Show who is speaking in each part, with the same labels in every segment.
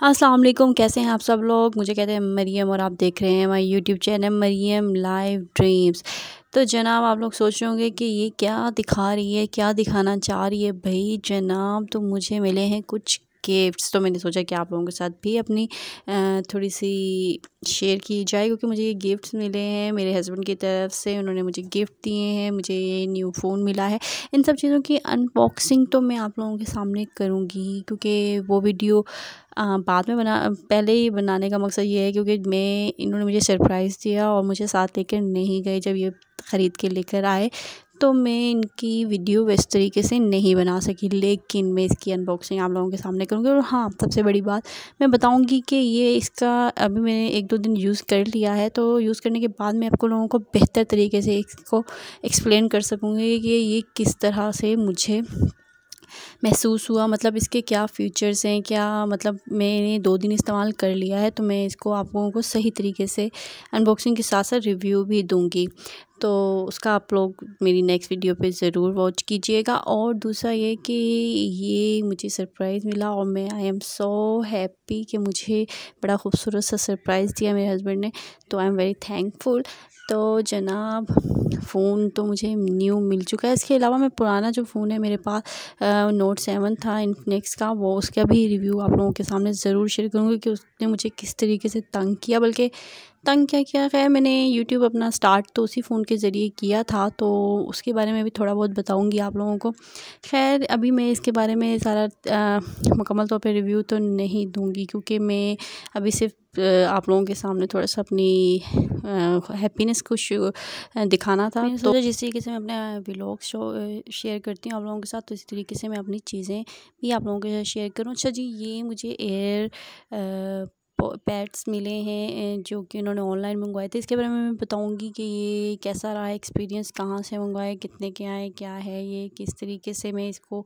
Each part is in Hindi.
Speaker 1: हाँ, अस्सलाम वालेकुम कैसे हैं आप सब लोग मुझे कहते हैं मरीम और आप देख रहे हैं हमारे YouTube channel Mariam live dreams तो जनाब आप लोग सोच रहे होंगे कि ये क्या दिखा रही है क्या दिखाना चाह रही है भाई जनाब तो मुझे मिले हैं कुछ गिफ्ट्स तो मैंने सोचा कि आप लोगों के साथ भी अपनी थोड़ी सी शेयर की जाए क्योंकि मुझे ये गिफ्ट्स मिले हैं मेरे हस्बैंड की तरफ से उन्होंने मुझे गिफ्ट दिए हैं मुझे ये न्यू फ़ोन मिला है इन सब चीज़ों की अनबॉक्सिंग तो मैं आप लोगों के सामने करूँगी क्योंकि वो वीडियो बाद में बना पहले ही बनाने का मकसद ये है क्योंकि मैं इन्होंने मुझे सरप्राइज़ दिया और मुझे साथ लेकर नहीं गए जब ये ख़रीद के लेकर आए तो मैं इनकी वीडियो इस तरीके से नहीं बना सकी लेकिन मैं इसकी अनबॉक्सिंग आप लोगों के सामने करूँगी और हाँ सबसे बड़ी बात मैं बताऊँगी कि ये इसका अभी मैंने एक दो दिन यूज़ कर लिया है तो यूज़ करने के बाद मैं आपको लोगों को बेहतर तरीके से इसको एक्सप्लेन कर सकूँगी कि ये किस तरह से मुझे महसूस हुआ मतलब इसके क्या फीचर्स हैं क्या मतलब मैंने दो दिन इस्तेमाल कर लिया है तो मैं इसको आप लोगों को सही तरीके से अनबॉक्सिंग के साथ साथ रिव्यू भी दूंगी तो उसका आप लोग मेरी नेक्स्ट वीडियो पे ज़रूर वॉच कीजिएगा और दूसरा ये कि ये मुझे सरप्राइज़ मिला और मैं आई एम सो हैप्पी कि मुझे बड़ा खूबसूरत सा सरप्राइज़ दिया मेरे हस्बैंड ने तो आई एम वेरी थैंकफुल तो जनाब फ़ोन तो मुझे न्यू मिल चुका है इसके अलावा मैं पुराना जो फ़ोन है मेरे पास नोट सेवन था इनफिनिक्स का वो उसका भी रिव्यू आप लोगों के सामने ज़रूर शेयर करूँगी कि उसने मुझे किस तरीके से तंग किया बल्कि तंग क्या किया खैर मैंने यूट्यूब अपना स्टार्ट तो उसी फ़ोन के ज़रिए किया था तो उसके बारे में भी थोड़ा बहुत बताऊंगी आप लोगों को खैर अभी मैं इसके बारे में सारा मुकम्मल तौर पर रिव्यू तो नहीं दूंगी क्योंकि मैं अभी सिर्फ आप लोगों के सामने थोड़ा सा अपनी हैप्पीनेस को दिखाना था तो जिस तरीके से मैं अपने ब्लॉग शो शेयर करती हूँ आप लोगों के साथ तो इसी तरीके से मैं अपनी चीज़ें भी आप लोगों के साथ शेयर करूँ अच्छा जी ये मुझे एयर पैड्स मिले हैं जो कि उन्होंने ऑनलाइन मंगवाए थे इसके बारे में मैं बताऊंगी कि ये कैसा रहा एक्सपीरियंस कहाँ से मंगवाए कितने के आए क्या है ये किस तरीके से मैं इसको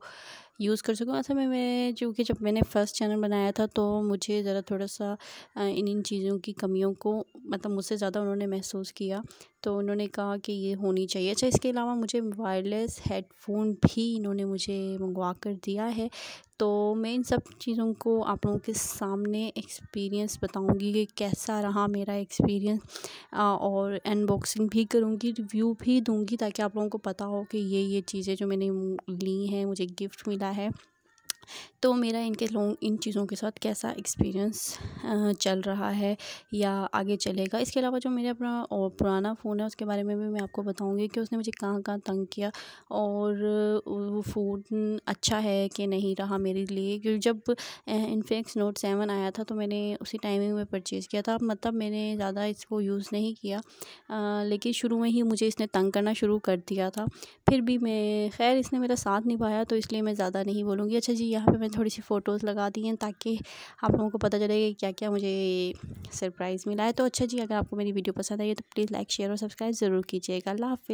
Speaker 1: यूज़ कर सकूँ ऐसा में मैं चूँकि जब मैंने फ़र्स्ट चैनल बनाया था तो मुझे ज़रा थोड़ा सा इन इन चीज़ों की कमियों को मतलब मुझसे ज़्यादा उन्होंने महसूस किया तो उन्होंने कहा कि ये होनी चाहिए अच्छा इसके अलावा मुझे वायरलेस हेडफोन भी इन्होंने मुझे मंगवा कर दिया है तो मैं इन सब चीज़ों को आप लोगों के सामने एक्सपीरियंस बताऊंगी कि कैसा रहा मेरा एक्सपीरियंस और अनबॉक्सिंग भी करूंगी रिव्यू भी दूंगी ताकि आप लोगों को पता हो कि ये ये चीज़ें जो मैंने ली हैं मुझे गिफ्ट मिला है तो मेरा इनके लोग इन चीज़ों के साथ कैसा एक्सपीरियंस चल रहा है या आगे चलेगा इसके अलावा जो मेरा अपना और पुराना फ़ोन है उसके बारे में भी मैं आपको बताऊंगी कि उसने मुझे कहाँ कहाँ तंग किया और वो फ़ोन अच्छा है कि नहीं रहा मेरे लिए क्योंकि जब इनफेक्स नोट सेवन आया था तो मैंने उसी टाइमिंग में परचेज़ किया था मतलब मैंने ज़्यादा इसको यूज़ नहीं किया आ, लेकिन शुरू में ही मुझे इसने तंग करना शुरू कर दिया था फिर भी मैं खैर इसने मेरा साथ निभाया तो इसलिए मैं ज़्यादा नहीं बोलूँगी अच्छा जी यहाँ पे मैं थोड़ी सी फ़ोटोज़ लगा दी हैं ताकि आप लोगों को पता चले कि क्या क्या मुझे सरप्राइज़ मिला है तो अच्छा जी अगर आपको मेरी वीडियो पसंद आई है तो प्लीज़ लाइक शेयर और सब्सक्राइब ज़रूर कीजिएगा अल्लाह